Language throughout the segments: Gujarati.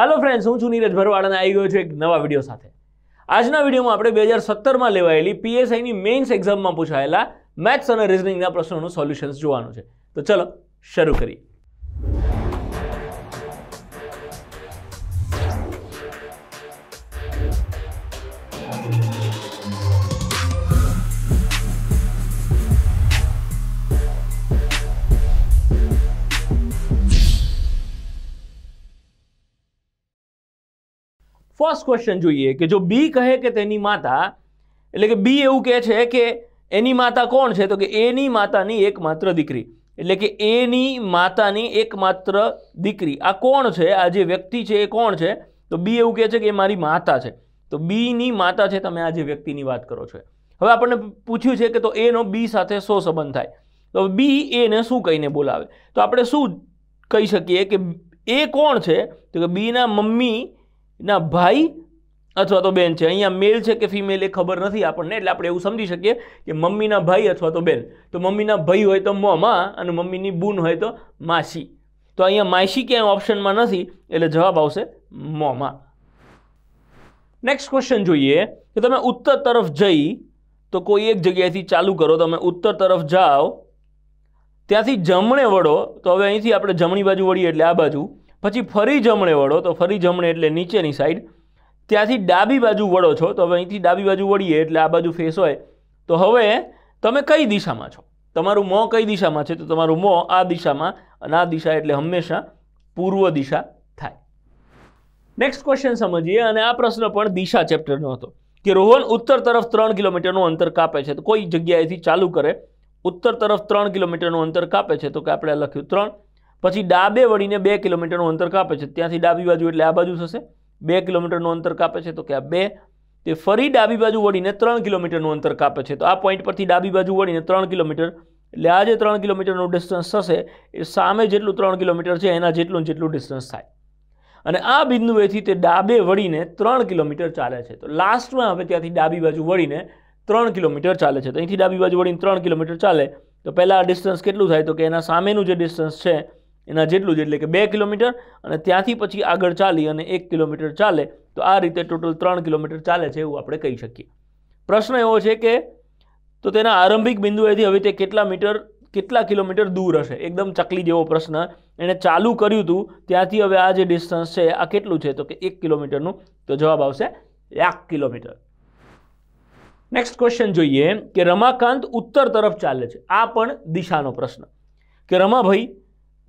હાલો ફ્રેન્ડ્સ હું છું નીરજ ભરવાડ અને આવી ગયો છું એક નવા વિડીયો સાથે આજના વિડીયોમાં આપણે બે હજાર સત્તરમાં લેવાયેલી પીએસઆઈની મેઇન્સ એક્ઝામમાં પૂછાયેલા મેથ્સ અને રિઝનિંગના પ્રશ્નોનું સોલ્યુશન્સ જોવાનું છે તો ચલો શરૂ કરીએ ફર્સ્ટ ક્વેશ્ચન જોઈએ કે જો બી કહે કે તેની માતા એટલે કે બી એવું કહે છે કે એની માતા કોણ છે તો કે એની માતાની એકમાત્ર દીકરી એટલે કે એની માતાની એકમાત્ર દીકરી આ કોણ છે આ જે વ્યક્તિ છે એ કોણ છે તો બી એવું કહે છે કે એ મારી માતા છે તો બીની માતા છે તમે આ જે વ્યક્તિની વાત કરો છો હવે આપણને પૂછ્યું છે કે તો એનો બી સાથે શો સંબંધ થાય તો બી એને શું કહીને બોલાવે તો આપણે શું કહી શકીએ કે એ કોણ છે તો કે બીના મમ્મી ના ભાઈ અથવા તો બેન છે અહીંયા મેલ છે કે ફિમેલ એ ખબર નથી આપણને એટલે આપણે એવું સમજી શકીએ કે મમ્મીના ભાઈ અથવા તો બેન તો મમ્મીના ભાઈ હોય તો મોમાં અને મમ્મીની બુન હોય તો માસી તો અહીંયા માસી ક્યાંય ઓપ્શનમાં નથી એટલે જવાબ આવશે મોમાં નેક્સ્ટ ક્વેશ્ચન જોઈએ કે તમે ઉત્તર તરફ જઈ તો કોઈ એક જગ્યાએથી ચાલુ કરો તમે ઉત્તર તરફ જાઓ ત્યાંથી જમણે વળો તો હવે અહીંથી આપણે જમણી બાજુ વળીએ એટલે આ બાજુ પછી ફરી જમણે વળો તો ફરી જમણે એટલે નીચેની સાઈડ ત્યાંથી ડાબી બાજુ વળો છો તો હવે અહીંથી ડાબી બાજુ વળીએ એટલે આ બાજુ ફેસ હોય તો હવે તમે કઈ દિશામાં છો તમારું મોં કઈ દિશામાં છે તો તમારું મોં આ દિશામાં અને આ દિશા એટલે હંમેશા પૂર્વ દિશા થાય નેક્સ્ટ ક્વેશ્ચન સમજીએ અને આ પ્રશ્ન પણ દિશા ચેપ્ટરનો હતો કે રોહન ઉત્તર તરફ ત્રણ કિલોમીટરનું અંતર કાપે છે તો કોઈ જગ્યાએથી ચાલુ કરે ઉત્તર તરફ ત્રણ કિલોમીટરનું અંતર કાપે છે તો કે આપણે લખ્યું ત્રણ પછી ડાબે વળીને બે કિલોમીટરનું અંતર કાપે છે ત્યાંથી ડાબી બાજુ એટલે આ બાજુ થશે બે કિલોમીટરનું અંતર કાપે છે તો કે આ બે તે ફરી ડાબી બાજુ વળીને ત્રણ કિલોમીટરનું અંતર કાપે છે તો આ પોઈન્ટ પરથી ડાબી બાજુ વળીને ત્રણ કિલોમીટર એટલે આ જે ત્રણ કિલોમીટરનું ડિસ્ટન્સ થશે એ સામે જેટલું ત્રણ કિલોમીટર છે એના જેટલું જેટલું ડિસ્ટન્સ થાય અને આ બિંદુએથી તે ડાબે વળીને ત્રણ કિલોમીટર ચાલે છે તો લાસ્ટમાં હવે ત્યાંથી ડાબી બાજુ વળીને ત્રણ કિલોમીટર ચાલે છે તો અહીંથી ડાબી બાજુ વળીને ત્રણ કિલોમીટર ચાલે તો પહેલાં આ ડિસ્ટન્સ કેટલું થાય તો કે એના સામેનું જે ડિસ્ટન્સ છે એના જેટલું જ એટલે કે બે કિલોમીટર અને ત્યાંથી પછી આગળ ચાલી અને એક કિલોમીટર ચાલે તો આ રીતે ટોટલ ત્રણ કિલોમીટર ચાલે છે એવું આપણે કહી શકીએ પ્રશ્ન એવો છે કે તો તેના આરંભિક બિંદુએથી હવે તે કેટલા મીટર કેટલા કિલોમીટર દૂર હશે એકદમ ચકલી જેવો પ્રશ્ન એણે ચાલુ કર્યું હતું ત્યાંથી હવે આ જે ડિસ્ટન્સ છે આ કેટલું છે તો કે એક કિલોમીટરનું તો જવાબ આવશે એક કિલોમીટર નેક્સ્ટ ક્વેશ્ચન જોઈએ કે રમાકાંત ઉત્તર તરફ ચાલે છે આ પણ દિશાનો પ્રશ્ન કે રમાભાઈ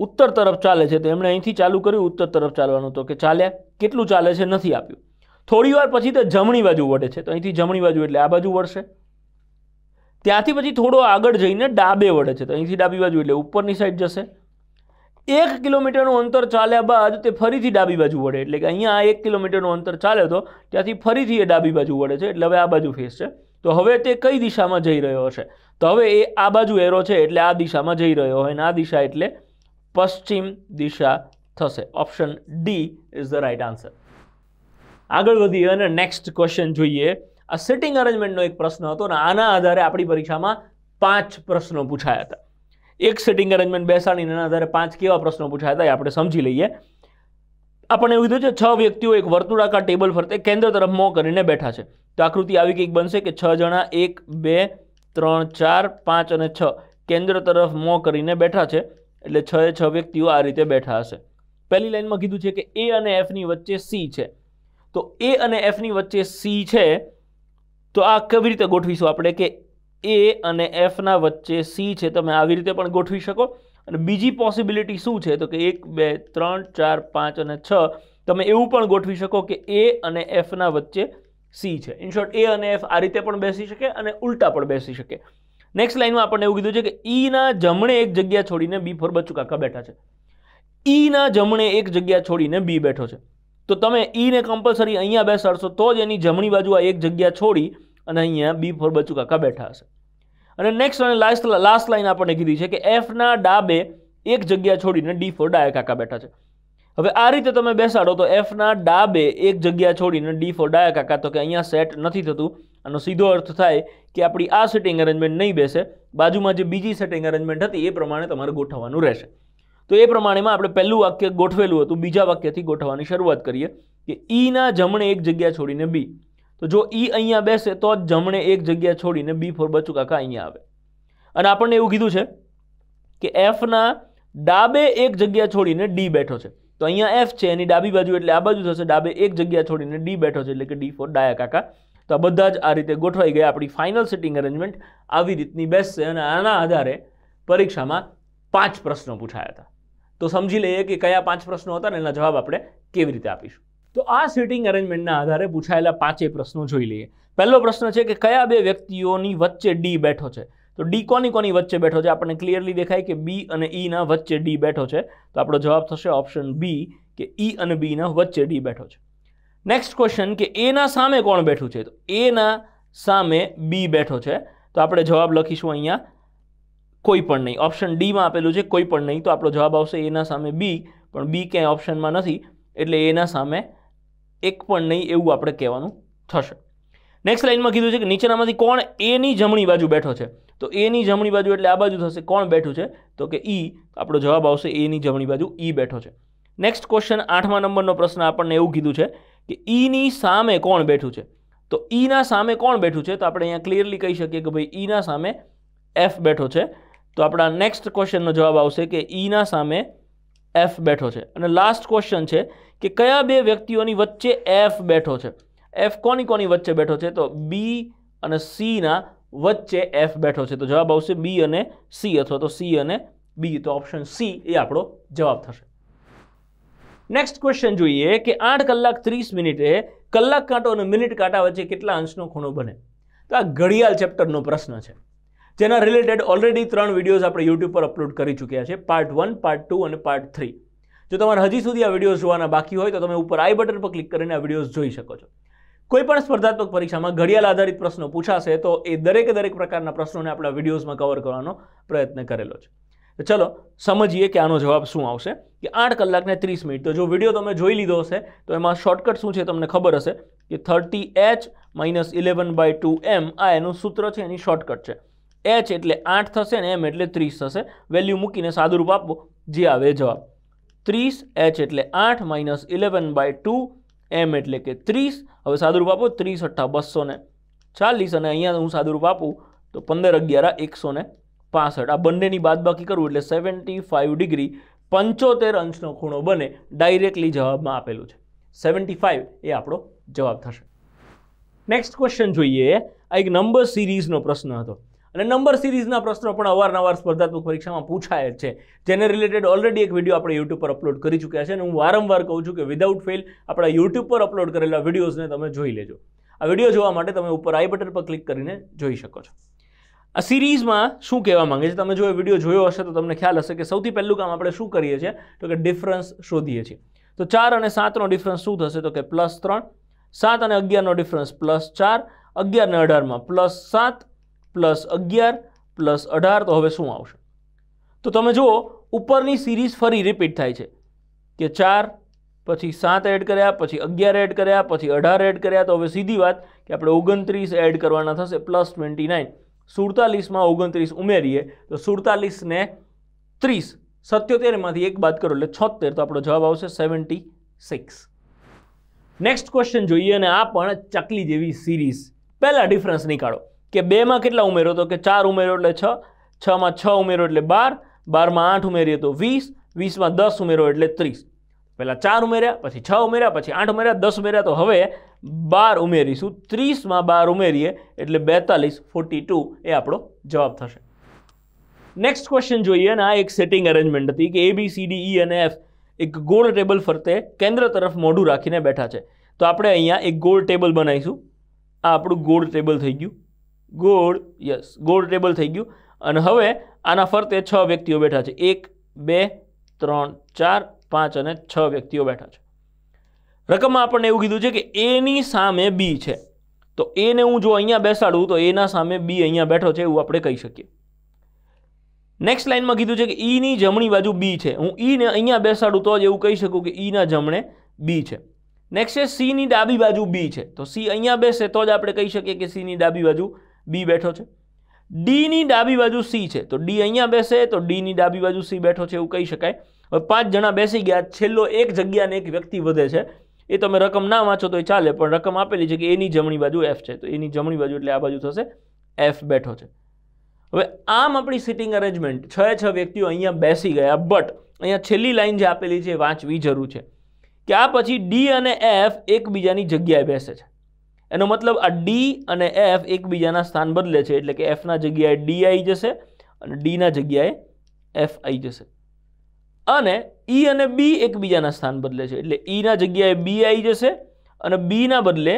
ઉત્તર તરફ ચાલે છે તો એમણે અહીંથી ચાલુ કર્યું ઉત્તર તરફ ચાલવાનું તો કે ચાલ્યા કેટલું ચાલે છે નથી આપ્યું થોડી વાર પછી તે જમણી બાજુ વળે છે તો અહીંથી જમણી બાજુ એટલે આ બાજુ વળશે ત્યાંથી પછી થોડો આગળ જઈને ડાબે વળે છે તો અહીંથી ડાબી બાજુ એટલે ઉપરની સાઈડ જશે એક કિલોમીટરનું અંતર ચાલ્યા બાદ તે ફરીથી ડાબી બાજુ વળે એટલે કે અહીંયા એક કિલોમીટરનું અંતર ચાલ્યો હતો ત્યાંથી ફરીથી એ ડાબી બાજુ વળે છે એટલે હવે આ બાજુ ફેસ છે તો હવે તે કઈ દિશામાં જઈ રહ્યો હશે તો હવે એ આ બાજુ એરો છે એટલે આ દિશામાં જઈ રહ્યો હોય અને આ દિશા એટલે પશ્ચિમ દિશા થશે option D is the right answer આગળ વધીએ અને નેક્સ્ટ ક્વેશ્ચન જોઈએ આ સિટિંગ અરેન્જમેન્ટનો એક પ્રશ્ન હતો અને આના આધારે આપણી પરીક્ષામાં પાંચ પ્રશ્નો પૂછાયા હતા એક સિટિંગ અરેન્જમેન્ટ બેસાડીને એના આધારે પાંચ કેવા પ્રશ્નો પૂછાયા હતા એ આપણે સમજી લઈએ આપણને એવું કીધું છે છ વ્યક્તિઓ એક વર્તુળાકાર ટેબલ ફરતે કેન્દ્ર તરફ મોં કરીને બેઠા છે તો આકૃતિ આવી કંઈક બનશે કે છ જણા એક બે ત્રણ ચાર પાંચ અને છ કેન્દ્ર તરફ મોં કરીને બેઠા છે એટલે છ છ વ્યક્તિઓ આ રીતે બેઠા હશે પહેલી લાઇનમાં કીધું છે કે એ અને એફની વચ્ચે સી છે તો એ અને એફની વચ્ચે સી છે તો આ કેવી રીતે ગોઠવીશું આપણે કે એ અને એફના વચ્ચે સી છે તમે આવી રીતે પણ ગોઠવી શકો અને બીજી પોસિબિલિટી શું છે તો કે એક બે ત્રણ ચાર પાંચ અને છ તમે એવું પણ ગોઠવી શકો કે એ અને એફના વચ્ચે સી છે ઇન શોર્ટ એ અને એફ આ રીતે પણ બેસી શકે અને ઉલટા પણ બેસી શકે નેક્સ્ટ લાઇનમાં આપણને એવું કીધું છે કે ઈના જમણે એક જગ્યા છોડીને બી ફોર બચ્ચુ કાકા બેઠા છે ઈના જમણે એક જગ્યા છોડીને બી બેઠો છે તો તમે ઈને કમ્પલસરી અહીંયા બેસાડશો તો જ એની જમણી બાજુ આ એક જગ્યા છોડી અને અહીંયા બી ફોર બચ્ચુ કાકા બેઠા હશે અને નેક્સ્ટ અને લાસ્ટ લાસ્ટ લાઇન આપણને કીધી છે કે એફના ડાબે એક જગ્યા છોડીને ડી ફોર ડાયા કાકા બેઠા છે હવે આ રીતે તમે બેસાડો તો એફના ડાબે એક જગ્યા છોડીને ડી ફોર ડાયા કાકા તો કે અહીંયા સેટ નથી થતું આનો સીધો અર્થ થાય કે આપણી આ સેટિંગ અરેન્જમેન્ટ નહીં બેસે બાજુમાં જે બીજી સેટિંગ અરેન્જમેન્ટ હતી એ પ્રમાણે તમારે ગોઠવવાનું રહેશે તો એ પ્રમાણેમાં આપણે પહેલું વાક્ય ગોઠવેલું હતું બીજા વાક્યથી ગોઠવવાની શરૂઆત કરીએ કે ઈના e જમણે એક જગ્યા છોડીને બી તો જો ઈ e અહીંયા બેસે તો જ જમણે એક જગ્યા છોડીને બી ફોર બચુ કાકા અહીંયા આવે અને આપણને એવું કીધું છે કે એફના ડાબે એક જગ્યા છોડીને ડી બેઠો છે તો અહીંયા એફ છે એની ડાબી બાજુ એટલે આ બાજુ થશે ડાબે એક જગ્યા છોડીને ડી બેઠો છે એટલે કે ડી ફોર ડાયા કાકા તો આ બધા જ આ રીતે ગોઠવાઈ ગયા આપણી ફાઇનલ સિટિંગ અરેન્જમેન્ટ આવી રીતની બેસશે અને આના આધારે પરીક્ષામાં પાંચ પ્રશ્નો પૂછાયા હતા તો સમજી લઈએ કે કયા પાંચ પ્રશ્નો હતા ને એના જવાબ આપણે કેવી રીતે આપીશું તો આ સિટિંગ અરેન્જમેન્ટના આધારે પૂછાયેલા પાંચે પ્રશ્નો જોઈ લઈએ પહેલો પ્રશ્ન છે કે કયા બે વ્યક્તિઓની વચ્ચે ડી બેઠો છે તો ડી કોની કોની વચ્ચે બેઠો છે આપણને ક્લિયરલી દેખાય કે બી અને ઈના e વચ્ચે ડી બેઠો છે તો આપણો જવાબ થશે ઓપ્શન બી કે ઈ e અને બીના વચ્ચે ડી બેઠો છે નેક્સ્ટ ક્વેશ્ચન કે એના સામે કોણ બેઠું છે તો એના સામે બી બેઠો છે તો આપણે જવાબ લખીશું અહીંયા કોઈ પણ નહીં ઓપ્શન ડીમાં આપેલું છે કોઈ પણ નહીં તો આપણો જવાબ આવશે એના સામે બી પણ બી ક્યાંય ઓપ્શનમાં નથી એટલે એના સામે એક પણ નહીં એવું આપણે કહેવાનું થશે નેક્સ્ટ લાઇનમાં કીધું છે કે નીચેનામાંથી કોણ એની જમણી બાજુ બેઠો છે તો એની જમણી બાજુ એટલે આ બાજુ થશે કોણ બેઠું છે તો કે ઈ e, આપણો જવાબ આવશે એની જમણી બાજુ ઈ e બેઠો છે નેક્સ્ટ ક્વેશ્ચન આઠમા નંબરનો પ્રશ્ન આપણને એવું કીધું છે કે ઈની સામે કોણ બેઠું છે તો ઈના સામે કોણ બેઠું છે તો આપણે અહીંયા ક્લિયરલી કહી શકીએ કે ભાઈ ઈના સામે એફ બેઠો છે તો આપણા નેક્સ્ટ ક્વેશ્ચનનો જવાબ આવશે કે ઈના સામે એફ બેઠો છે અને લાસ્ટ ક્વેશ્ચન છે કે કયા બે વ્યક્તિઓની વચ્ચે એફ બેઠો છે એફ કોની કોની વચ્ચે બેઠો છે તો બી અને સીના વચ્ચે એફ બેઠો છે તો જવાબ આવશે બી અને સી અથવા તો સી અને બી તો ઓપ્શન સી એ આપણો જવાબ થશે નેક્સ્ટ ક્વેશ્ચન જોઈએ કે આઠ કલાક ત્રીસ મિનિટે કલાક કાંટો અને મિનિટ કાંટા વચ્ચે કેટલા અંશનો ખૂણો બને તો આ ઘડિયાળ ચેપ્ટરનો પ્રશ્ન છે જેના રિલેટેડ ઓલરેડી ત્રણ વિડીયોઝ આપણે યુટ્યુબ પર અપલોડ કરી ચૂક્યા છે પાર્ટ વન પાર્ટ ટુ અને પાર્ટ થ્રી જો તમારે હજી સુધી આ વિડીયોઝ જોવાના બાકી હોય તો તમે ઉપર આઈ બટન પર ક્લિક કરીને આ વિડીયોઝ જોઈ શકો છો કોઈપણ સ્પર્ધાત્મક પરીક્ષામાં ઘડિયાળ આધારિત પ્રશ્નો પૂછાશે તો એ દરેક દરેક પ્રકારના પ્રશ્નોને આપણા વિડીયોઝમાં કવર કરવાનો પ્રયત્ન કરેલો છે ચલો સમજીએ કે આનો જવાબ શું આવશે કે આઠ કલાકને ત્રીસ મિનિટ તો જો વિડીયો તમે જોઈ લીધો હશે તો એમાં શોર્ટકટ શું છે તમને ખબર હશે કે thirty H minus eleven by two M આ એનું સૂત્ર છે એની શોર્ટકટ છે એચ એટલે આઠ થશે ને એમ એટલે ત્રીસ થશે વેલ્યુ મૂકીને સાદુરૂપ આપો જે આવે જવાબ ત્રીસ એચ એટલે આઠ minus eleven by two M એટલે કે ત્રીસ હવે સાદુરૂપ આપો ત્રીસ અઠ્ઠા બસો ને ચાલીસ અને અહીંયા હું સાદુરૂપ આપું તો પંદર અગિયાર એકસો ને પાસઠ આ બંનેની બાદબાકી કરું એટલે સેવન્ટી ફાઇવ ડિગ્રી પંચોતેર અંશનો ખૂણો બને ડાયરેક્ટલી જવાબમાં આપેલું છે સેવન્ટી ફાઇવ એ આપણો જવાબ થશે નેક્સ્ટ ક્વેશ્ચન જોઈએ આ એક નંબર સિરીઝનો પ્રશ્ન હતો અને નંબર સિરીઝના પ્રશ્નો પણ અવારનવાર સ્પર્ધાત્મક પરીક્ષામાં પૂછાય જ છે જેને રિલેટેડ ઓલરેડી એક વિડીયો આપણે યુટ્યુબ પર અપલોડ કરી ચૂક્યા છે અને હું વારંવાર કહું છું કે વિદાઉટ ફેલ આપણા યુટ્યુબ પર અપલોડ કરેલા વિડીયોઝને તમે જોઈ લેજો આ વિડીયો જોવા માટે તમે ઉપર આઈ બટન પર ક્લિક કરીને જોઈ શકો છો આ સિરીઝમાં શું કહેવા માંગે છે તમે જો એ વિડીયો જોયો હશે તો તમને ખ્યાલ હશે કે સૌથી પહેલું કામ આપણે શું કરીએ છીએ તો કે ડિફરન્સ શોધીએ છીએ તો ચાર અને સાતનો ડિફરન્સ શું થશે તો કે પ્લસ ત્રણ સાત અને અગિયારનો ડિફરન્સ પ્લસ ચાર અગિયાર અને અઢારમાં પ્લસ સાત પ્લસ અગિયાર પ્લસ અઢાર તો હવે શું આવશે તો તમે જુઓ ઉપરની સિરીઝ ફરી રિપીટ થાય છે કે ચાર પછી સાત એડ કર્યા પછી અગિયાર એડ કર્યા પછી અઢાર એડ કર્યા તો હવે સીધી વાત કે આપણે ઓગણત્રીસ એડ કરવાના થશે પ્લસ ટ્વેન્ટી નાઇન સુડતાલીસમાં ઓગણત્રીસ ઉમેરીએ તો સુડતાલીસને ત્રીસ સત્યોતેરમાંથી એક બાદ કરો એટલે છોતેર તો આપણો જવાબ આવશે સેવન્ટી સિક્સ નેક્સ્ટ ક્વેશ્ચન જોઈએ અને આ પણ ચકલી જેવી સિરીઝ પહેલાં ડિફરન્સ નીકાળો કે બેમાં કેટલા ઉમેરો તો કે ચાર ઉમેરો એટલે છ છમાં છ ઉમેરો એટલે બાર બારમાં આઠ ઉમેરીએ તો વીસ વીસમાં દસ ઉમેરો એટલે ત્રીસ પહેલાં ચાર ઉમેર્યા પછી છ ઉમેર્યા પછી આઠ ઉમેર્યા દસ ઉમેર્યા તો હવે બાર ઉમેરીશું ત્રીસમાં બાર ઉમેરીએ એટલે બેતાલીસ ફોર્ટી ટુ એ આપણો જવાબ થશે નેક્સ્ટ ક્વેશ્ચન જોઈએ અને આ એક સેટિંગ અરેન્જમેન્ટ હતી કે એ બી સી ડી ઈ અને એફ એક ગોળ ટેબલ ફરતે કેન્દ્ર તરફ મોઢું રાખીને બેઠા છે તો આપણે અહીંયા એક ગોળ ટેબલ બનાવીશું આ આપણું ગોળ ટેબલ થઈ ગયું ગોળ યસ ગોળ ટેબલ થઈ ગયું અને હવે આના ફરતે છ વ્યક્તિઓ બેઠા છે એક બે ત્રણ ચાર પાંચ અને છ વ્યક્તિઓ બેઠા છે રકમમાં આપણને એવું કીધું છે કે એની સામે બી છે તો એને હું જો અહીંયા બેસાડું તો એના સામે બી અહીંયા બેઠો છે એવું આપણે કહી શકીએ નેક્સ્ટ લાઇનમાં કીધું છે કે ઈની જમણી બાજુ બી છે હું ઈને અહીંયા બેસાડું તો જ એવું કહી શકું કે ઈના જમણે બી છે નેક્સ્ટ છે સીની ડાબી બાજુ બી છે તો સી અહીંયા બેસે તો જ આપણે કહી શકીએ કે સીની ડાબી બાજુ બી બેઠો છે ડીની ડાબી બાજુ સી છે તો ડી અહીંયા બેસે તો ડીની ડાબી બાજુ સી બેઠો છે એવું કહી શકાય હવે પાંચ જણા બેસી ગયા છેલ્લો એક જગ્યાને એક વ્યક્તિ વધે છે એ તમે રકમ ના વાંચો તો એ ચાલે પણ રકમ આપેલી છે કે એની જમણી બાજુ એફ છે તો એની જમણી બાજુ એટલે આ બાજુ થશે એફ બેઠો છે હવે આમ આપણી સિટિંગ અરેન્જમેન્ટ છ છ વ્યક્તિઓ અહીંયા બેસી ગયા બટ અહીંયા છેલ્લી લાઇન જે આપેલી છે એ વાંચવી જરૂર છે કે આ પછી ડી અને એફ એકબીજાની જગ્યાએ બેસે છે એનો મતલબ આ ડી અને એફ એકબીજાના સ્થાન બદલે છે એટલે કે એફના જગ્યાએ ડી આવી જશે અને ડીના જગ્યાએ એફ આવી જશે અને ઈ અને બી એકબીજાના સ્થાન બદલે છે એટલે ઈના જગ્યાએ બી આવી જશે અને બીના બદલે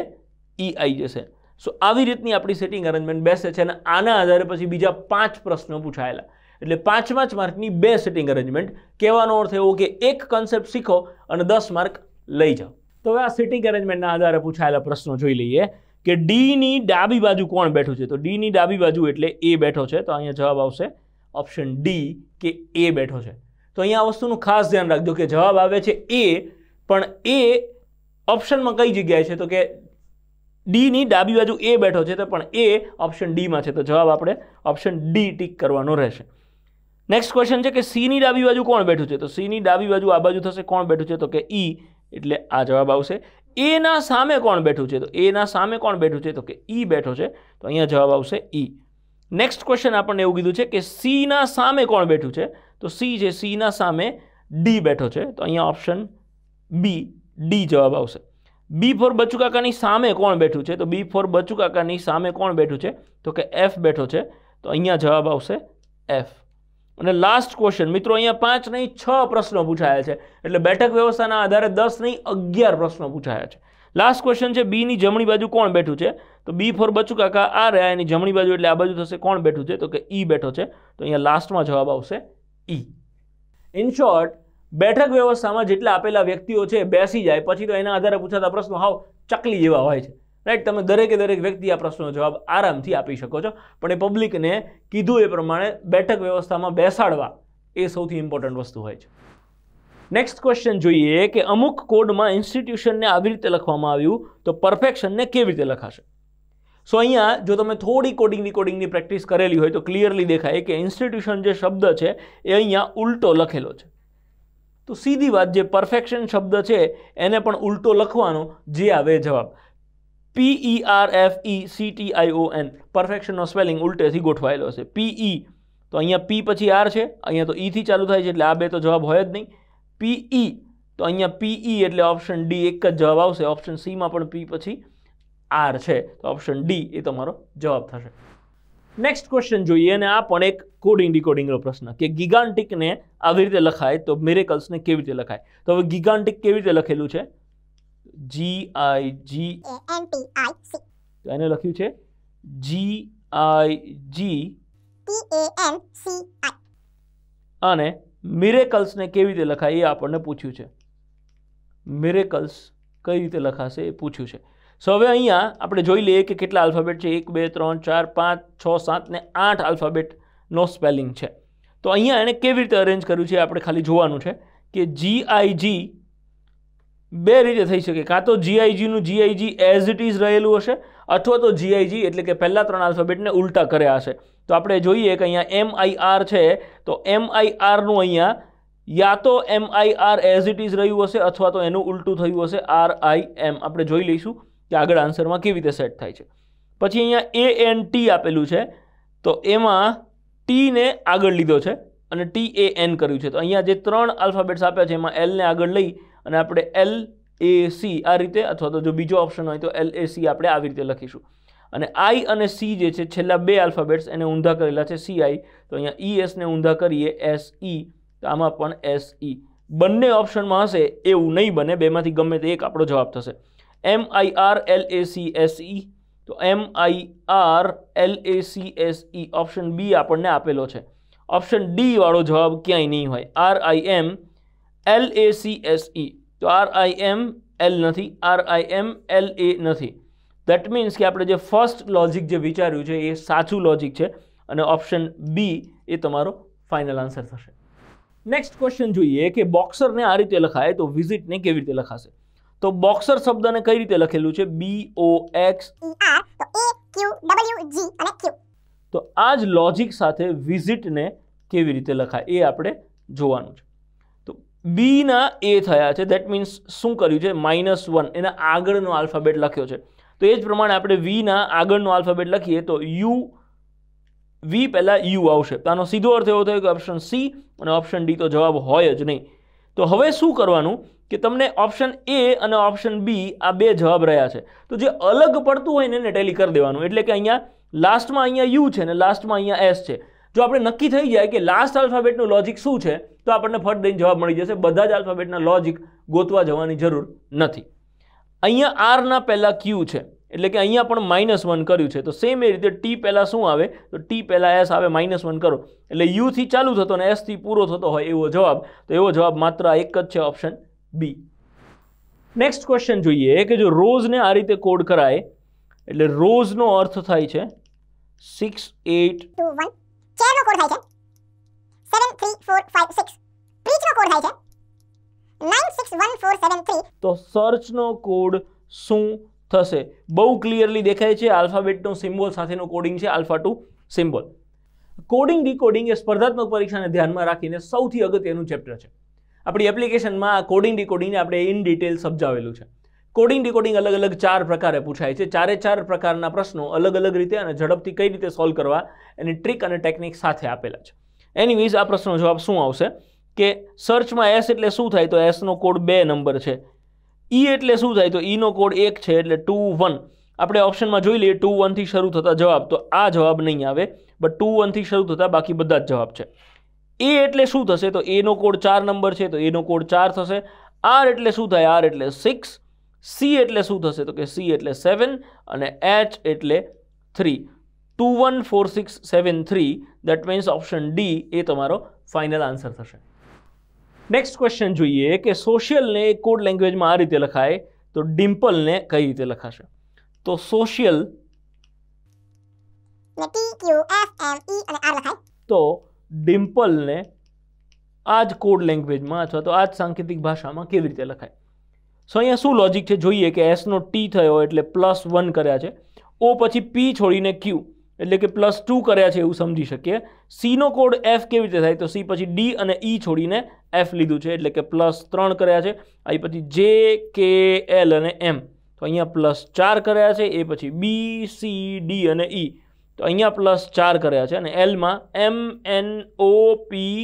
ઈ આવી જશે સો આવી રીતની આપણી સેટિંગ અરેન્જમેન્ટ બેસે છે અને આના આધારે પછી બીજા પાંચ પ્રશ્નો પૂછાયેલા એટલે પાંચ પાંચ માર્કની બે સેટિંગ અરેન્જમેન્ટ કહેવાનો અર્થ એવો કે એક કન્સેપ્ટ શીખો અને દસ માર્ક લઈ જાઓ તો હવે આ સેટિંગ અરેન્જમેન્ટના આધારે પૂછાયેલા પ્રશ્નો જોઈ લઈએ કે ડીની ડાબી બાજુ કોણ બેઠું છે તો ડીની ડાબી બાજુ એટલે એ બેઠો છે તો અહીંયા જવાબ આવશે ઓપ્શન ડી કે એ બેઠો છે તો અહીંયા વસ્તુનું ખાસ ધ્યાન રાખજો કે જવાબ આવે છે એ પણ એ ઓપ્શનમાં કઈ જગ્યાએ છે તો કે ડીની ડાબી બાજુ એ બેઠો છે તો પણ એ ઓપ્શન ડીમાં છે તો જવાબ આપણે ઓપ્શન ડી ટીક કરવાનો રહેશે નેક્સ્ટ ક્વેશ્ચન છે કે સીની ડાબી બાજુ કોણ બેઠું છે તો સીની ડાબી બાજુ આ બાજુ થશે કોણ બેઠું છે તો કે ઈ એટલે આ જવાબ આવશે એના સામે કોણ બેઠું છે તો એના સામે કોણ બેઠું છે તો કે ઈ બેઠો છે તો અહીંયા જવાબ આવશે ઈ નેક્સ્ટ ક્વેશ્ચન આપણને એવું કીધું છે કે સીના સામે કોણ બેઠું છે તો સી છે સીના સામે ડી બેઠો છે તો અહીંયા ઓપ્શન બી ડી જવાબ આવશે બી ફોર બચુકાકાની સામે કોણ બેઠું છે તો બી ફોર બચુકાકાની સામે કોણ બેઠું છે તો કે એફ બેઠો છે તો અહીંયા જવાબ આવશે એફ અને લાસ્ટ ક્વેશ્ચન મિત્રો અહીંયા પાંચ નહીં છ પ્રશ્નો પૂછાયા છે એટલે બેઠક વ્યવસ્થાના આધારે દસ નહીં અગિયાર પ્રશ્નો પૂછાયા છે લાસ્ટ ક્વેશ્ચન છે બીની જમણી બાજુ કોણ બેઠું છે તો બી ફોર બચુકાકા આ રહ્યા એની જમણી બાજુ એટલે આ બાજુ થશે કોણ બેઠું છે તો કે ઈ e બેઠો છે તો અહીંયા લાસ્ટમાં જવાબ આવશે ઈ ઇન શોર્ટ બેઠક વ્યવસ્થામાં જેટલા આપેલા વ્યક્તિઓ છે બેસી જાય પછી તો એના આધારે પૂછાતા પ્રશ્નો હાવ ચકલી જેવા હોય છે રાઈટ તમે દરેકે દરેક વ્યક્તિ આ પ્રશ્નનો જવાબ આરામથી આપી શકો છો પણ એ પબ્લિકને કીધું એ પ્રમાણે બેઠક વ્યવસ્થામાં બેસાડવા એ સૌથી ઇમ્પોર્ટન્ટ વસ્તુ હોય છે નેક્સ્ટ ક્વેશ્ચન જોઈએ કે અમુક કોડમાં ઇન્સ્ટિટ્યુશનને આવી રીતે લખવામાં આવ્યું તો પરફેક્શનને કેવી રીતે લખાશે સો અહીંયા જો તમે થોડી કોડિંગની કોડિંગની પ્રેક્ટિસ કરેલી હોય તો ક્લિયરલી દેખાય કે ઇન્સ્ટિટ્યુશન જે શબ્દ છે એ અહીંયા ઉલટો લખેલો છે તો સીધી વાત જે પરફેક્શન શબ્દ છે એને પણ ઉલટો લખવાનો જે આવે જવાબ P E R F E C T I O N પરફેક્શનનો સ્પેલિંગ ઉલટેથી ગોઠવાયેલો છે ઈ e. તો અહીંયા પી પછી આર છે અહીંયા તો ઈથી e ચાલુ થાય છે એટલે આ બે તો જવાબ હોય જ નહીં પી ઈ e. તો અહીંયા પી ઈ એટલે ઓપ્શન ડી એક જ જવાબ આવશે ઓપ્શન સીમાં પણ પી પછી આર છે તો ઓપ્શન ડી એ તમારો જવાબ થશે નેક્સ્ટ ક્વેશ્ચન જોઈએ અને આ પણ એક કોડિંગ ડિકોડિંગનો પ્રશ્ન કે ગિગાન્ટિકને આવી રીતે લખાય તો મિરેકલ્સને કેવી રીતે લખાય તો હવે ગિગાન્ટિક કેવી રીતે લખેલું છે જી આઈ જી તો એને લખ્યું છે જી આઈ જી અને મિરેકલ્સને કેવી રીતે લખાય એ આપણને પૂછ્યું છે મિરેકલ્સ કઈ રીતે લખાશે એ પૂછ્યું છે સો હવે અહીંયા આપણે જોઈ લઈએ કે કેટલા આલ્ફાબેટ છે એક બે ત્રણ ચાર પાંચ છ સાત ને આઠ આલ્ફાબેટનો સ્પેલિંગ છે તો અહીંયા એણે કેવી રીતે અરેન્જ કર્યું છે આપણે ખાલી જોવાનું છે કે જીઆઈજી બે રીતે થઈ શકે કાં તો જીઆઈજીનું જીઆઈજી એઝ ઇટ ઇઝ રહેલું હશે અથવા તો જીઆઈજી એટલે કે પહેલાં ત્રણ આલ્ફાબેટને ઉલટા કર્યા હશે તો આપણે જોઈએ કે અહીંયા એમ આઈ આર છે તો એમ આઈ આરનું અહીંયા યા તો M I R as it is રહ્યું હશે અથવા તો એનું ઉલટું થયું હશે આર આઈ એમ આપણે જોઈ લઈશું કે આગળ આન્સરમાં કેવી રીતે સેટ થાય છે પછી અહીંયા એ એન ટી આપેલું છે તો એમાં ટીને આગળ લીધો છે અને ટી એ એન કર્યું છે તો અહીંયા જે ત્રણ આલ્ફાબેટ્સ આપ્યા છે એમાં એલને આગળ લઈ અને આપણે એલ એ સી આ રીતે અથવા તો જો બીજો ઓપ્શન હોય તો એલ એ સી આપણે આવી રીતે લખીશું અને આઈ અને સી જે છે છેલ્લા બે આલ્ફાબેટ્સ એને ઊંધા કરેલા છે સી આઈ તો અહીંયા ઈ e, એસને ઊંધા કરીએ એસ ઈ e. તો આમાં પણ એસ ઈ e. બંને ઓપ્શનમાં હશે એવું નહીં બને બેમાંથી ગમે તે એક આપણો જવાબ થશે M I R L A C S E તો M I R L A C S E option B આપણને આપેલો છે ઓપ્શન ડી વાળો જવાબ ક્યાંય નહીં હોય R I M L A C S E તો આર આઈ એમ એલ નથી R I M L A નથી દેટ મીન્સ કે આપણે જે ફર્સ્ટ લોજિક જે વિચાર્યું છે એ સાચું લોજિક છે અને ઓપ્શન બી એ તમારો ફાઇનલ આન્સર થશે નેક્સ્ટ ક્વેશ્ચન જોઈએ કે બોક્સરને આ રીતે લખાય તો વિઝિટને કેવી રીતે લખાશે તો બોક્સર શબ્દને કઈ રીતે લખેલું છે બી ઓ એક્સ તો આ જ લોજિક સાથે વિઝિટને કેવી રીતે લખાય એ આપણે જોવાનું છે તો બીના એ થયા છે દેટ મીન્સ શું કર્યું છે માઇનસ વન એના આગળનો આલ્ફાબેટ લખ્યો છે તો એ જ પ્રમાણે આપણે વીના આગળનો આલ્ફાબેટ લખીએ તો યુ વી પહેલાં યુ આવશે તો આનો સીધો અર્થ એવો થયો કે ઓપ્શન સી અને ઓપ્શન ડી તો જવાબ હોય જ નહીં તો હવે શું કરવાનું કે તમને ઓપ્શન એ અને ઓપ્શન બી આ બે જવાબ રહ્યા છે તો જે અલગ પડતું હોય ને એને ટેલી કરી દેવાનું એટલે કે અહીંયા લાસ્ટમાં અહીંયા યુ છે ને લાસ્ટમાં અહીંયા એસ છે જો આપણે નક્કી થઈ જાય કે લાસ્ટ આલ્ફાબેટનું લોજિક શું છે તો આપણને ફટ દઈને જવાબ મળી જશે બધા જ આલ્ફાબેટના લોજિક ગોતવા જવાની જરૂર નથી અહીંયા આરના પહેલાં ક્યુ છે એટલે કે અહીંયા પણ માઇનસ વન કર્યું છે તો સેમ એ રીતે ટી પહેલાં શું આવે તો ટી પહેલાં એસ આવે માઇનસ વન કરો એટલે યુથી ચાલુ થતો અને એસથી પૂરો થતો હોય એવો જવાબ તો એવો જવાબ માત્ર એક જ છે ઓપ્શન બી નેક્સ્ટ ક્વેશ્ચન જોઈએ કે જો રોઝને આ રીતે કોડ કરાય એટલે રોઝનો અર્થ થાય છે સિક્સ એટ ટુ વન તો સર્ચનો કોડ શું થશે બહુ ક્લિયરલી દેખાય છે આલ્ફાબેટનો સિમ્બોલ સાથેનો કોડિંગ છે alpha to symbol coding decoding એ સ્પર્ધાત્મક પરીક્ષાને ધ્યાનમાં રાખીને સૌથી અગત્યનું ચેપ્ટર છે આપણી એપ્લિકેશનમાં કોડિંગ ડીકોડિંગને આપણે ઇન ડિટેલ સમજાવેલું છે કોડિંગ ડીકોડિંગ અલગ અલગ ચાર પ્રકારે પૂછાય છે ચારે ચાર પ્રકારના પ્રશ્નો અલગ અલગ રીતે અને ઝડપથી કઈ રીતે સોલ્વ કરવા એની ટ્રીક અને ટેકનિક સાથે આપેલા છે એની એનીવેઝ આ પ્રશ્નનો જવાબ શું આવશે કે સર્ચમાં એસ એટલે શું થાય તો એસનો કોડ બે નંબર છે ઈ e એટલે શું થાય તો ઈનો e કોડ એક છે એટલે ટુ વન આપણે ઓપ્શનમાં જોઈ લઈએ ટુ વનથી શરૂ થતા જવાબ તો આ જવાબ નહીં આવે બટ ટુ વનથી શરૂ થતા બાકી બધા જ જવાબ છે એ એટલે શું થશે તો એનો કોડ ચાર નંબર છે તો એનો કોડ ચાર થશે આર એટલે શું થાય આર એટલે સિક્સ સી એટલે શું થશે તો કે સી એટલે સેવન અને એચ એટલે three two one four six seven three that means option D એ તમારો ફાઇનલ આન્સર થશે નેક્સ્ટ ક્વેશ્ચન જોઈએ કે સોશિયલને કોડ લેંગ્વેજમાં આ રીતે લખાય તો ડિમ્પલને કઈ રીતે લખાશે તો સોશિયલ e તો ડિમ્પલને આ જ કોડ લેંગ્વેજમાં અથવા તો આ જ સાંકેતિક ભાષામાં કેવી રીતે લખાય સો અહીંયા શું લોજિક છે જોઈએ કે એસનો ટી થયો એટલે પ્લસ વન કર્યા છે ઓ પછી પી છોડીને ક્યુ એટલે કે પ્લસ ટુ કર્યા છે એવું સમજી શકીએ સીનો કોડ એફ કેવી રીતે થાય તો સી પછી ડી અને ઈ e છોડીને એફ લીધું છે એટલે કે પ્લસ ત્રણ કર્યા છે અહીં પછી જે કે એલ અને એમ તો અહીંયા પ્લસ ચાર કર્યા છે એ પછી બી સી ડી અને ઈ e. તો અહીંયા પ્લસ ચાર કર્યા છે અને એલમાં એમ એન ઓ પી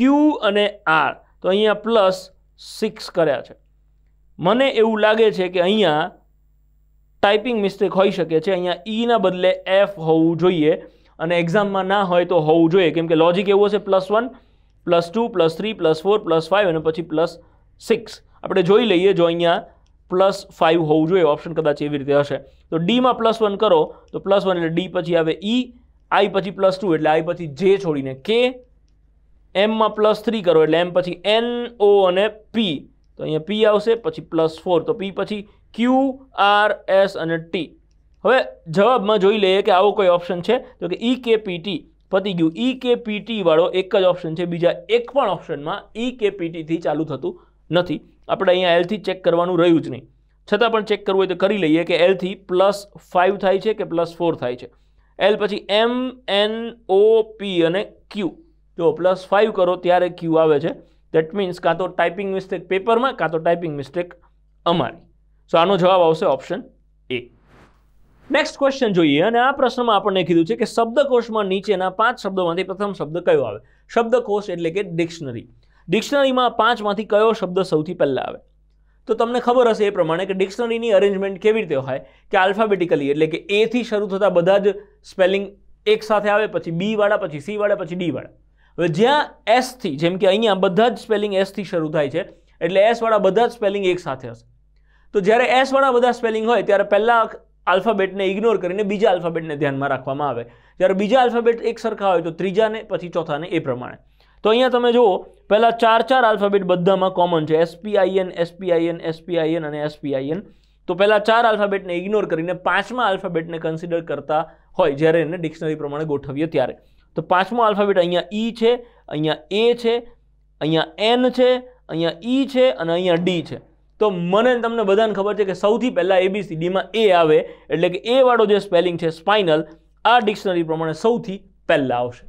ક્યુ અને આર તો અહીંયા પ્લસ સિક્સ કર્યા છે મને એવું લાગે છે કે અહીંયા ટાઈપિંગ મિસ્ટેક હોઈ શકે છે અહીંયા ઈના e બદલે એફ હોવું જોઈએ અને એક્ઝામમાં ના હોય તો હોવું જોઈએ કેમ કે લોજિક એવું હશે plus one plus two plus three plus four plus five અને પછી પ્લસ સિક્સ આપણે જોઈ લઈએ જો અહીંયા પ્લસ ફાઇવ હોવું જોઈએ ઓપ્શન કદાચ એવી રીતે હશે તો ડીમાં પ્લસ વન કરો તો પ્લસ વન એટલે ડી પછી આવે ઈ e, આઈ પછી પ્લસ ટુ એટલે આઈ પછી જે છોડીને કે એમમાં પ્લસ થ્રી કરો એટલે એમ પછી એન ઓ અને પી તો અહીંયા પી આવશે પછી પ્લસ ફોર તો પી પછી ક્યુ આર એસ અને ટી હવે જવાબમાં જોઈ લઈએ કે આવો કોઈ ઓપ્શન છે તો કે ઈ કે પી ટી પતી ગયું ઈ કે પી ટી વાળો એક જ ઓપ્શન છે બીજા એક પણ ઓપ્શનમાં ઈ કે પી ટીથી ચાલુ થતું નથી આપણે અહીંયા એલથી ચેક કરવાનું રહ્યું જ નહીં છતાં પણ ચેક કરવું હોય તો કરી લઈએ કે એલથી પ્લસ ફાઇવ થાય છે કે પ્લસ ફોર થાય છે એલ પછી એમ એન ઓ પી અને ક્યૂ જો પ્લસ ફાઇવ કરો ત્યારે ક્યૂ આવે છે દેટ મીન્સ કાં તો ટાઈપિંગ મિસ્ટેક પેપરમાં કાં તો ટાઈપિંગ મિસ્ટેક અમારી સો આનો જવાબ આવશે ઓપ્શન એ નેક્સ્ટ ક્વેશ્ચન જોઈએ અને આ પ્રશ્નમાં આપણને કીધું છે કે શબ્દકોશમાં નીચેના પાંચ શબ્દોમાંથી પ્રથમ શબ્દ કયો આવે શબ્દકોશ એટલે કે ડિક્શનરી ડિક્શનરીમાં પાંચમાંથી કયો શબ્દ સૌથી પહેલાં આવે તો તમને ખબર હશે એ પ્રમાણે કે ડિક્શનરીની અરેન્જમેન્ટ કેવી રીતે હોય કે આલ્ફાબેટિકલી એટલે કે એથી શરૂ થતા બધા જ સ્પેલિંગ એક સાથે આવે પછી બીવાળા પછી સી વાળા પછી ડીવાળા હવે જ્યાં એસથી જેમ કે અહીંયા બધા જ સ્પેલિંગ એસથી શરૂ થાય છે એટલે એસવાળા બધા જ સ્પેલિંગ એક સાથે હશે તો જ્યારે એસ વાળા બધા સ્પેલિંગ હોય ત્યારે પહેલાં આલ્ફાબેટને ઇગ્નોર કરીને બીજા આલ્ફાબેટને ધ્યાનમાં રાખવામાં આવે જ્યારે બીજા આલ્ફાબેટ એક સરખા હોય તો ત્રીજાને પછી ચોથાને એ પ્રમાણે તો અહીંયા તમે જુઓ પહેલાં ચાર ચાર આલ્ફાબેટ બધામાં કોમન છે એસપીઆઈએન એસપીઆઈએન એસપીઆઈએન અને એસપીઆઈએન તો પહેલાં ચાર આલ્ફાબેટને ઇગ્નોર કરીને પાંચમા આલ્ફાબેટને કન્સિડર કરતા હોય જ્યારે એને ડિક્શનરી પ્રમાણે ગોઠવીએ ત્યારે તો પાંચમો આલ્ફાબેટ અહીંયા ઈ e છે અહીંયા એ છે અહીંયા એન છે અહીંયા ઈ e છે અને અહીંયા ડી છે તો મને તમને બધાને ખબર છે કે સૌથી પહેલાં એબીસીડીમાં એ આવે એટલે કે એવાળો જે સ્પેલિંગ છે સ્પાઇનલ આ ડિક્શનરી પ્રમાણે સૌથી પહેલાં આવશે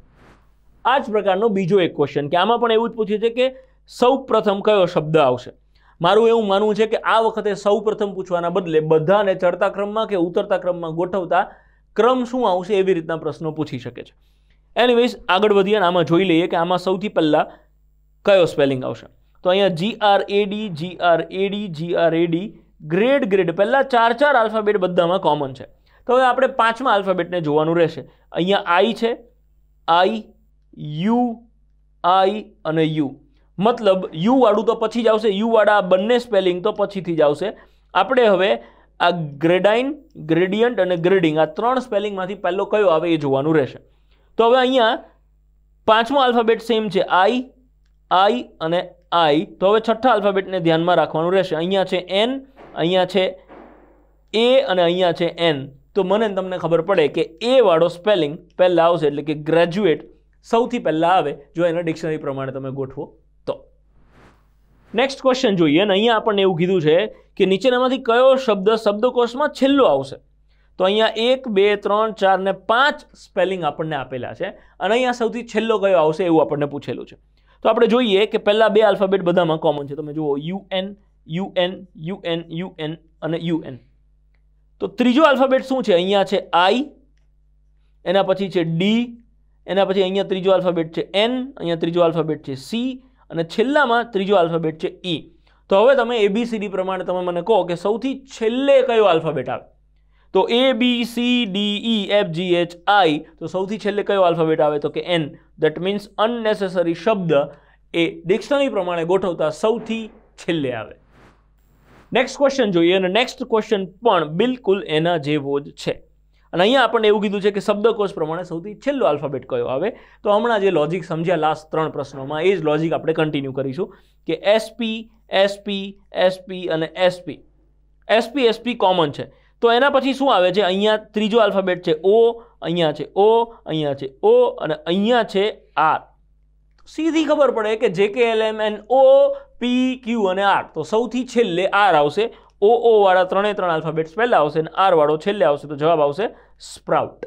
આ જ પ્રકારનો બીજો એક ક્વેશ્ચન કે આમાં પણ એવું જ પૂછ્યું છે કે સૌ પ્રથમ કયો શબ્દ આવશે મારું એવું માનવું છે કે આ વખતે સૌ પ્રથમ પૂછવાના બદલે બધાને ચડતા ક્રમમાં કે ઉતરતા ક્રમમાં ગોઠવતા ક્રમ શું આવશે એવી રીતના પ્રશ્નો પૂછી શકે છે એનીવેઝ આગળ વધીએ અને આમાં જોઈ લઈએ કે આમાં સૌથી પહેલાં કયો સ્પેલિંગ આવશે તો અહીંયા G R A D G R A D G R A D grade grade પહેલાં ચાર ચાર આલ્ફાબેટ બધામાં કોમન છે તો હવે આપણે પાંચમા આલ્ફાબેટને જોવાનું રહેશે અહીંયા આઈ છે આઈ યુ આઈ અને યુ મતલબ યુ વાળું તો પછી જ આવશે યુ વાળા આ બંને સ્પેલિંગ તો પછીથી જ આવશે આપણે હવે આ ગ્રેડાઇન ગ્રેડિયન્ટ અને ગ્રેડિંગ આ ત્રણ સ્પેલિંગમાંથી પહેલો કયો આવે એ જોવાનું રહેશે તો હવે અહીંયા પાંચમો આલ્ફાબેટ સેમ છે આઈ આઈ અને આઈ તો હવે છઠ્ઠા આલ્ફાબેટને ધ્યાનમાં રાખવાનું રહેશે અહીંયા છે એન અહીંયા છે એ અને અહીંયા છે એન તો મને તમને ખબર પડે કે એ વાળો સ્પેલિંગ પહેલાં આવશે એટલે કે ગ્રેજ્યુએટ સૌથી પહેલાં આવે જો એના ડિક્શનરી પ્રમાણે તમે ગોઠવો તો નેક્સ્ટ ક્વેશ્ચન જોઈએ અને અહીંયા આપણને એવું કીધું છે કે નીચેનામાંથી કયો શબ્દ શબ્દકોશમાં છેલ્લો આવશે તો અહીંયા એક બે ત્રણ ચાર ને પાંચ સ્પેલિંગ આપણને આપેલા છે અને અહીંયા સૌથી છેલ્લો કયો આવશે એવું આપણને પૂછેલું છે તો આપણે જોઈએ કે પહેલાં બે આલ્ફાબેટ બધામાં કોમન છે તમે જુઓ U N N U N U N U N અને યુ એન તો ત્રીજો આલ્ફાબેટ શું છે અહીંયા છે આઈ એના પછી છે ડી એના પછી અહીંયા ત્રીજો આલ્ફાબેટ છે એન અહીંયા ત્રીજો આલ્ફાબેટ છે સી અને છેલ્લામાં ત્રીજો આલ્ફાબેટ છે ઈ e. તો હવે તમે એબીસીડી પ્રમાણે તમે મને કહો કે સૌથી છેલ્લે કયો આલ્ફાબેટ આવે તો A B C D E F G H I તો સૌથી છેલ્લે કયો આલ્ફાબેટ આવે તો કે એન દેટ મીન્સ અનનેસેસરી શબ્દ એ ડિક્શનરી પ્રમાણે ગોઠવતા સૌથી છેલ્લે આવે નેક્સ્ટ ક્વેશ્ચન જોઈએ અને નેક્સ્ટ ક્વેશ્ચન પણ બિલકુલ એના જેવો જ છે અને અહીંયા આપણને એવું કીધું છે કે શબ્દકોશ પ્રમાણે સૌથી છેલ્લો આલ્ફાબેટ કયો આવે તો હમણાં જે લોજિક સમજ્યા લાસ્ટ ત્રણ પ્રશ્નોમાં એ જ લોજિક આપણે કન્ટિન્યુ કરીશું કે એસપી એસપી એસપી અને એસપી એસપી એસપી કોમન છે તો એના પછી શું આવે છે અહીંયા ત્રીજો આલ્ફાબેટ છે ઓ અહીંયા છે ઓ અહીંયા છે ઓ અને અહીંયા છે આર સીધી ખબર પડે કે જે કે એલ એમ એન ઓ પી ક્યુ અને આર તો સૌથી છેલ્લે આર આવશે ઓ ઓ વાળા ત્રણે ત્રણ આલ્ફાબેટ્સ પહેલાં આવશે અને આર વાળો છેલ્લે આવશે તો જવાબ આવશે સ્પ્રાઉટ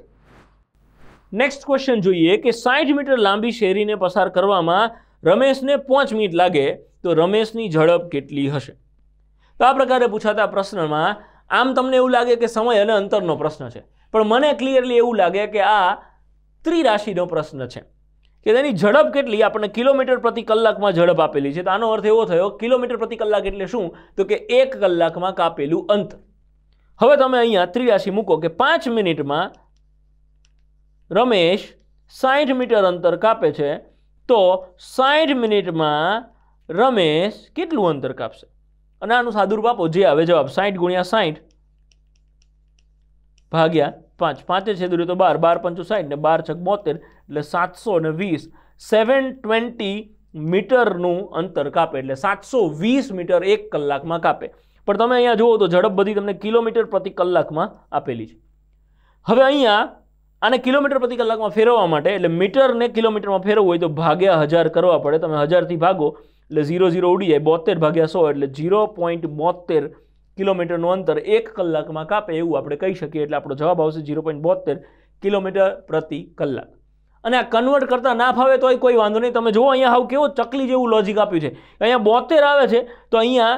નેક્સ્ટ ક્વેશ્ચન જોઈએ કે સાઠ મીટર લાંબી શેરીને પસાર કરવામાં રમેશને પાંચ મિનિટ લાગે તો રમેશની ઝડપ કેટલી હશે તો આ પ્રકારે પૂછાતા પ્રશ્નમાં આમ તમને એવું લાગે કે સમય અને અંતરનો પ્રશ્ન છે પણ મને ક્લિયરલી એવું લાગે કે આ ત્રિરાશિનો પ્રશ્ન છે કે તેની ઝડપ કેટલી આપણને કિલોમીટર પ્રતિ કલાકમાં ઝડપ આપેલી છે તો આનો અર્થ એવો થયો કિલોમીટર પ્રતિ કલાક એટલે શું તો કે એક કલાકમાં કાપેલું અંત હવે તમે અહીંયા ત્રિરાશી મૂકો કે પાંચ મિનિટમાં રમેશ સાઠ મીટર અંતર કાપે છે તો સાઠ મિનિટમાં રમેશ કેટલું અંતર કાપશે અને આનું સાદુરૂપ આપો જે આવે જવાબ સાઠ ગુણ્યા સાઠ ભાગ્યા પાંચ પાંચે છેદર્યું તો બાર બાર પંચો સાઠ ને બાર છક બોતેર એટલે સાતસો ને વીસ સેવન ટ્વેન્ટી મીટરનું અંતર કાપે એટલે સાતસો વીસ મીટર એક કલાકમાં કાપે પણ તમે અહીંયા જુઓ તો ઝડપ બધી તમને કિલોમીટર પ્રતિ કલાકમાં આપેલી છે હવે અહીંયા આને કિલોમીટર પ્રતિ કલાકમાં ફેરવવા માટે એટલે મીટરને કિલોમીટરમાં ફેરવવું હોય તો ભાગ્યા હજાર કરવા પડે તમે હજારથી ભાગો એટલે ઝીરો ઝીરો ઉડી જાય બોતેર ભાગ્યા સો એટલે ઝીરો પોઈન્ટ બોતેર કિલોમીટરનું અંતર એક કલાકમાં કાપે એવું આપણે કહી શકીએ એટલે આપણો જવાબ આવશે ઝીરો પોઈન્ટ બોતેર કિલોમીટર પ્રતિ કલાક અને આ કન્વર્ટ કરતા ના ફાવે તોય કોઈ વાંધો નહીં તમે જુઓ અહીંયા હાવ કેવો ચકલી જેવું લોજિક આપ્યું છે અહીંયા બોતેર આવે છે તો અહીંયા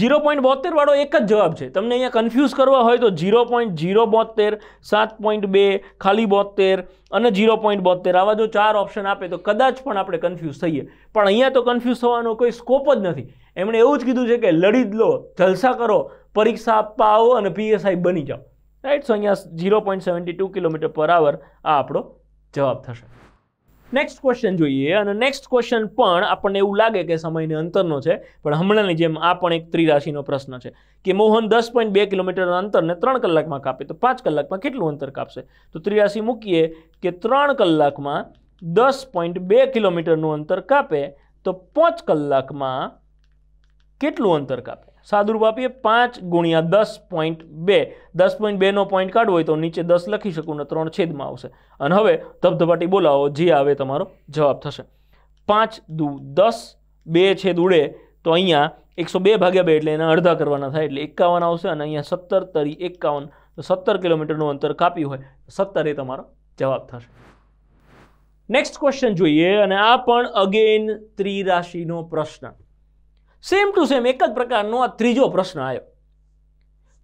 જીરો પોઈન્ટ વાળો એક જ જવાબ છે તમને અહીંયા કન્ફ્યુઝ કરવા હોય તો જીરો પોઈન્ટ જીરો બોતેર સાત પોઈન્ટ બે ખાલી બોતેર અને જીરો પોઈન્ટ બોતેર આવા જો ચાર ઓપ્શન આપે તો કદાચ પણ આપણે કન્ફ્યુઝ થઈએ પણ અહીંયા તો કન્ફ્યુઝ થવાનો કોઈ સ્કોપ જ નથી એમણે એવું જ કીધું છે કે લડી જ લો જલસા કરો પરીક્ષા આપવા આવો અને પીએસઆઈ બની જાઓ રાઈટ સો અહીંયા zero point seventy two kilometre per hour આ આપણો જવાબ થશે નેક્સ્ટ ક્વેશ્ચન જોઈએ અને નેક્સ્ટ ક્વેશ્ચન પણ આપણને એવું લાગે કે સમયને અંતરનો છે પણ હમણાંની જેમ આ પણ એક ત્રિરાશીનો પ્રશ્ન છે કે મોહન દસ પોઈન્ટ બે કિલોમીટરના અંતરને ત્રણ કલાકમાં કાપે તો પાંચ કલાકમાં કેટલું અંતર કાપશે તો ત્રિરાશી મૂકીએ કે ત્રણ કલાકમાં દસ પોઈન્ટ બે કિલોમીટરનું અંતર કાપે તો પાંચ કલાકમાં કેટલું અંતર કાપે સાદુરૂપ આપીએ પાંચ ગુણ્યા દસ પોઈન્ટ બે દસ પોઈન્ટ બેનો પોઈન્ટ કાઢવો હોય તો નીચે દસ લખી શકું ને ત્રણ છેદમાં આવશે અને હવે ધબધબાટી બોલાવો જે આવે તમારો જવાબ થશે પાંચ દુ દસ બે છેદ ઉડે તો અહીંયા એકસો બે ભાગ્યા બે એટલે એના અડધા કરવાના થાય એટલે એકાવન આવશે અને અહીંયા સત્તર તરી એકાવન તો સત્તર કિલોમીટરનું અંતર કાપ્યું હોય સત્તર એ તમારો જવાબ થશે નેક્સ્ટ ક્વેશ્ચન જોઈએ અને આ પણ અગેન ત્રિરાશિનો પ્રશ્ન સેમ ટુ સેમ એક જ પ્રકારનો આ ત્રીજો પ્રશ્ન આવ્યો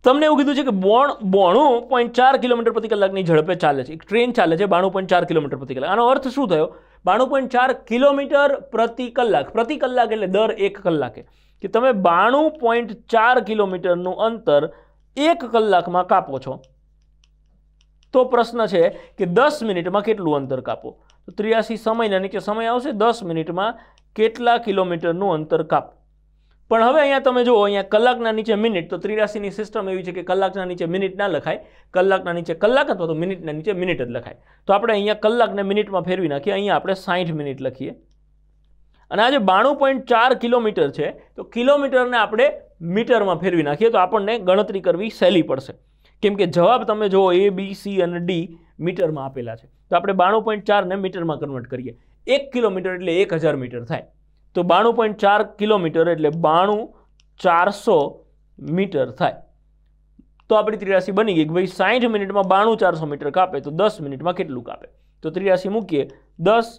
તમને એવું કીધું છે કે બોણ બોણું પોઈન્ટ ચાર કિલોમીટર પ્રતિ કલાકની ઝડપે ચાલે છે એક ટ્રેન ચાલે છે બાણું પોઈન્ટ ચાર કિલોમીટર પ્રતિ કલાક આનો અર્થ શું થયો બાણું પોઈન્ટ ચાર કિલોમીટર પ્રતિ કલાક પ્રતિ કલાક એટલે દર એક કલાકે કે તમે બાણું પોઈન્ટ ચાર કિલોમીટરનું અંતર એક કલાકમાં કાપો છો તો પ્રશ્ન છે કે દસ મિનિટમાં કેટલું અંતર કાપો તો ત્રિયાસી સમયના નીચે સમય આવશે દસ મિનિટમાં કેટલા કિલોમીટરનું અંતર કાપો પણ હવે અહીંયા તમે જુઓ અહીંયા કલાકના નીચે મિનિટ તો ત્રિરાશીની સિસ્ટમ એવી છે કે કલાકના નીચે મિનિટ ના લખાય કલાકના નીચે કલાક અથવા તો મિનિટના નીચે મિનિટ જ લખાય તો આપણે અહીંયા કલાકને મિનિટમાં ફેરવી નાખીએ અહીંયા આપણે સાઠ મિનિટ લખીએ અને આજે બાણું પોઈન્ટ ચાર કિલોમીટર છે તો કિલોમીટરને આપણે મીટરમાં ફેરવી નાખીએ તો આપણને ગણતરી કરવી સહેલી પડશે કેમ કે જવાબ તમે જુઓ એ બી સી અને ડી મીટરમાં આપેલા છે તો આપણે બાણું પોઈન્ટ ચારને મીટરમાં કન્વર્ટ કરીએ એક કિલોમીટર એટલે એક હજાર મીટર થાય તો બાણું પોઈન્ટ ચાર કિલોમીટર એટલે બાણું ચારસો મીટર થાય તો આપણી ત્રિરાશી બની ગઈ કે ભાઈ સાઠ મિનિટમાં બાણું ચારસો મીટર કાપે તો દસ મિનિટમાં કેટલું કાપે તો ત્રિરાશી મૂકીએ દસ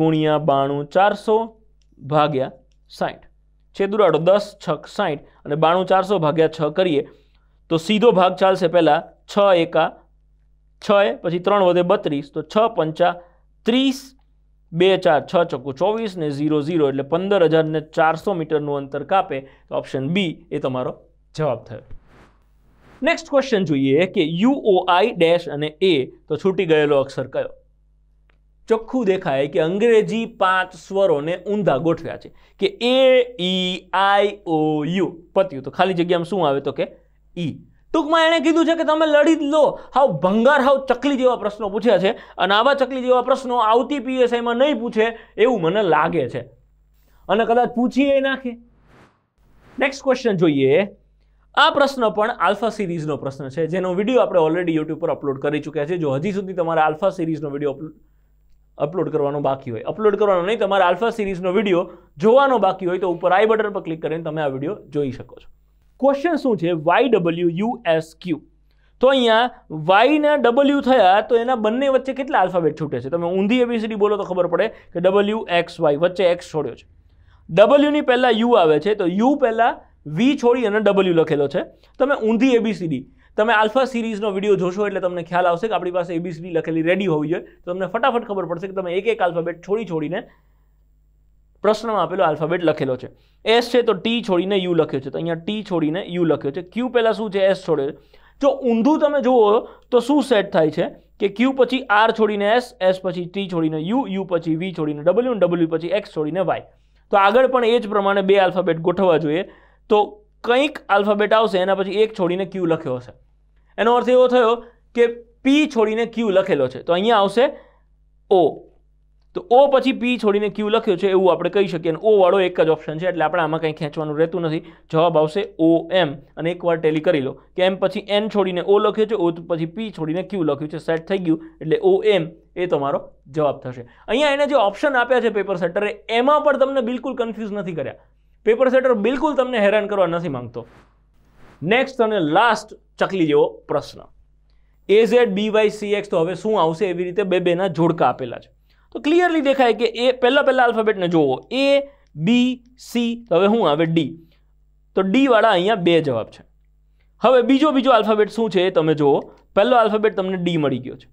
ગુણ્યા બાણું ચારસો ભાગ્યા સાઠ છે દુરાડો દસ છક સાઠ અને બાણું ચારસો ભાગ્યા છ કરીએ તો સીધો ભાગ ચાલશે પહેલાં છ એકા છ પછી ત્રણ વધે બત્રીસ તો છ પંચા ત્રીસ બે ચાર છ ચક્કુ ચોવીસ ને ઝીરો ઝીરો એટલે પંદર હજારને ચારસો મીટરનું અંતર કાપે તો ઓપ્શન બી એ તમારો જવાબ થયો નેક્સ્ટ ક્વેશ્ચન જોઈએ કે યુઓઆઈ ડેશ અને એ તો છૂટી ગયેલો અક્ષર કયો ચોખ્ખું દેખાય કે અંગ્રેજી પાંચ સ્વરોને ઊંધા ગોઠવ્યા છે કે એ ઈ આઈ ઓ યુ પત્યું તો ખાલી જગ્યામાં શું આવે તો કે ઈ ટૂંકમાં એણે કીધું છે કે તમે લડી લો હાવ ભંગાર હાવ ચકલી જેવા પ્રશ્નો પૂછ્યા છે અને આવા ચકલી જેવા પ્રશ્નો આવતી પીએસઆઈમાં નહીં પૂછે એવું મને લાગે છે અને કદાચ પૂછીએ નાખે નેક્સ્ટ ક્વેશ્ચન જોઈએ આ પ્રશ્ન પણ આલ્ફા સિરીઝનો પ્રશ્ન છે જેનો વિડીયો આપણે ઓલરેડી યુટ્યુબ પર અપલોડ કરી ચૂક્યા છે જો હજી સુધી તમારે આલ્ફા સિરીઝનો વિડીયો અપલોડ કરવાનો બાકી હોય અપલોડ કરવાનો નહીં તમારે આલ્ફા સિરીઝનો વિડીયો જોવાનો બાકી હોય તો ઉપર આઈ બટન પર ક્લિક કરીને તમે આ વિડીયો જોઈ શકો છો ક્વેશ્ચન શું છે Y W U S Q તો અહીંયા વાયના ડબલ્યુ થયા તો એના બંને વચ્ચે કેટલા આલ્ફાબેટ છૂટે છે તમે ઊંધી એબીસીડી બોલો તો ખબર પડે કે ડબલ્યુ એક્સ વાય વચ્ચે એક્સ છોડ્યો છે ડબલ્યુની પહેલાં યુ આવે છે તો યુ પહેલાં વી છોડી અને ડબલ્યુ લખેલો છે તમે ઊંધી એબીસીડી તમે આલ્ફા સિરીઝનો વિડીયો જોશો એટલે તમને ખ્યાલ આવશે કે આપણી પાસે એબીસીડી લખેલી રેડી હોવી જોઈએ તો તમને ફટાફટ ખબર પડશે કે તમે એક એક આલ્ફાબેટ છોડી છોડીને પ્રશ્નમાં આપેલો આલ્ફાબેટ લખેલો છે એસ છે તો ટી છોડીને યુ લખ્યો છે તો અહીંયા ટી છોડીને યુ લખ્યો છે ક્યુ પહેલાં શું છે એસ છોડે જો ઊંધું તમે જુઓ તો શું સેટ થાય છે કે ક્યુ પછી આર છોડીને એસ એસ પછી ટી છોડીને યુ યુ પછી વી છોડીને ડબલ્યુ ડબલ્યુ પછી એક્સ છોડીને વાય તો આગળ પણ એ જ પ્રમાણે બે આલ્ફાબેટ ગોઠવવા જોઈએ તો કંઈક આલ્ફાબેટ આવશે એના પછી એક છોડીને ક્યુ લખ્યો હશે એનો અર્થ એવો થયો કે પી છોડીને ક્યુ લખેલો છે તો અહીંયા આવશે ઓ તો ઓ પછી પી છોડીને ક્યુ લખ્યો છે એવું આપણે કહી શકીએ અને ઓ વાળો એક જ ઓપ્શન છે એટલે આપણે આમાં કંઈ ખેંચવાનું રહેતું નથી જવાબ આવશે ઓ એમ અને એકવાર ટેલી કરી લો કે એમ પછી એન છોડીને ઓ લખ્યો છે ઓ પછી પી છોડીને ક્યુ લખ્યું છે સેટ થઈ ગયું એટલે ઓ એમ એ તમારો જવાબ થશે અહીંયા એને જે ઓપ્શન આપ્યા છે પેપર સેટરે એમાં પણ તમને બિલકુલ કન્ફ્યુઝ નથી કર્યા પેપર સેટર બિલકુલ તમને હેરાન કરવા નથી માંગતો નેક્સ્ટ અને લાસ્ટ ચકલી જેવો પ્રશ્ન A Z B Y C X તો હવે શું આવશે એવી રીતે બે બેના જોડકા આપેલા છે તો ક્લિયરલી દેખાય કે એ પહેલાં પહેલાં આલ્ફાબેટને જુઓ એ બી સી હવે શું આવે ડી તો ડીવાળા અહીંયા બે જવાબ છે હવે બીજો બીજો આલ્ફાબેટ શું છે એ તમે જુઓ પહેલો આલ્ફાબેટ તમને ડી મળી ગયો છે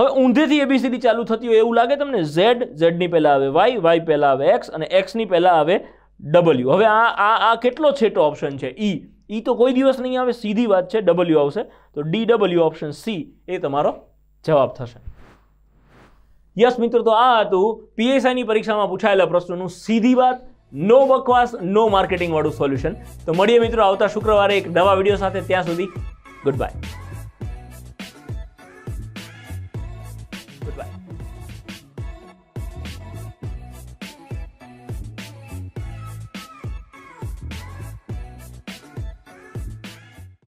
હવે ઊંધેથી એબીસીડી ચાલુ થતી હોય એવું લાગે તમને ઝેડ ઝેડની પહેલાં આવે વાય વાય પહેલાં આવે એક્સ અને એક્સની પહેલાં આવે ડબલ્યુ હવે આ આ આ કેટલો છેટો ઓપ્શન છે ઈ e. ઈ e તો કોઈ દિવસ નહીં આવે સીધી વાત છે ડબલ્યુ આવશે તો ડી ડબલ્યુ ઓપ્શન સી એ તમારો જવાબ થશે યસ મિત્રો તો આ હતું પીએસઆઈની પરીક્ષામાં પૂછાયેલા પ્રશ્નોનું સીધી વાત નો બકવાસ નો માર્કેટિંગવાળું સોલ્યુશન તો મળીએ મિત્રો આવતા શુક્રવારે એક નવા વિડીયો સાથે ત્યાં સુધી ગુડ બાય